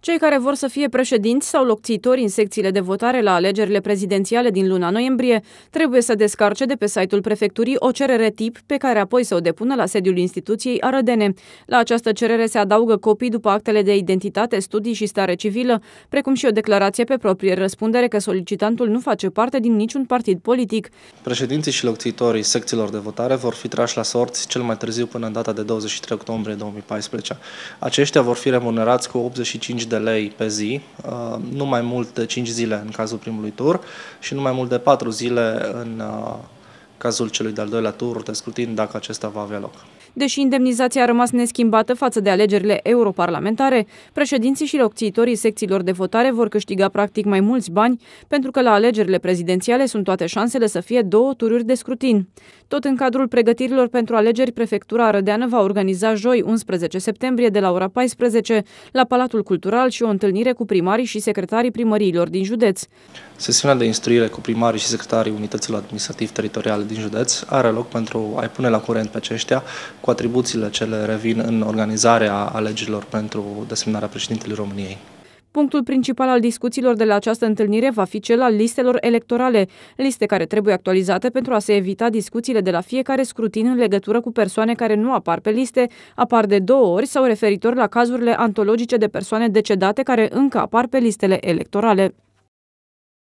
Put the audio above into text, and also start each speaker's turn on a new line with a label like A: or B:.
A: Cei care vor să fie președinți sau locțitori în secțiile de votare la alegerile prezidențiale din luna noiembrie trebuie să descarce de pe site-ul prefecturii o cerere tip pe care apoi să o depună la sediul instituției Arădene. La această cerere se adaugă copii după actele de identitate, studii și stare civilă, precum și o declarație pe proprie răspundere că solicitantul nu face parte din niciun partid politic.
B: Președinții și locțitorii secțiilor de votare vor fi trași la sorți cel mai târziu până în data de 23 octombrie 2014. Aceștia vor fi remunerați cu 85 de lei pe zi, uh, nu mai mult de 5 zile în cazul primului tur și nu mai mult de 4 zile în uh, cazul celui de-al doilea tur, descutind dacă acesta va avea loc.
A: Deși indemnizația a rămas neschimbată față de alegerile europarlamentare, președinții și locțiitorii secțiilor de votare vor câștiga practic mai mulți bani, pentru că la alegerile prezidențiale sunt toate șansele să fie două tururi de scrutin. Tot în cadrul pregătirilor pentru alegeri, Prefectura Arădeană va organiza joi 11 septembrie de la ora 14 la Palatul Cultural și o întâlnire cu primarii și secretarii primăriilor din județ.
B: Sesiunea de instruire cu primarii și secretarii unităților administrativ-teritoriale din județ are loc pentru a-i pune la curent pe aceștia cu atribuțiile ce le revin în organizarea alegerilor pentru desemnarea președintelui României.
A: Punctul principal al discuțiilor de la această întâlnire va fi cel al listelor electorale, liste care trebuie actualizate pentru a se evita discuțiile de la fiecare scrutin în legătură cu persoane care nu apar pe liste, apar de două ori sau referitor la cazurile antologice de persoane decedate care încă apar pe listele electorale.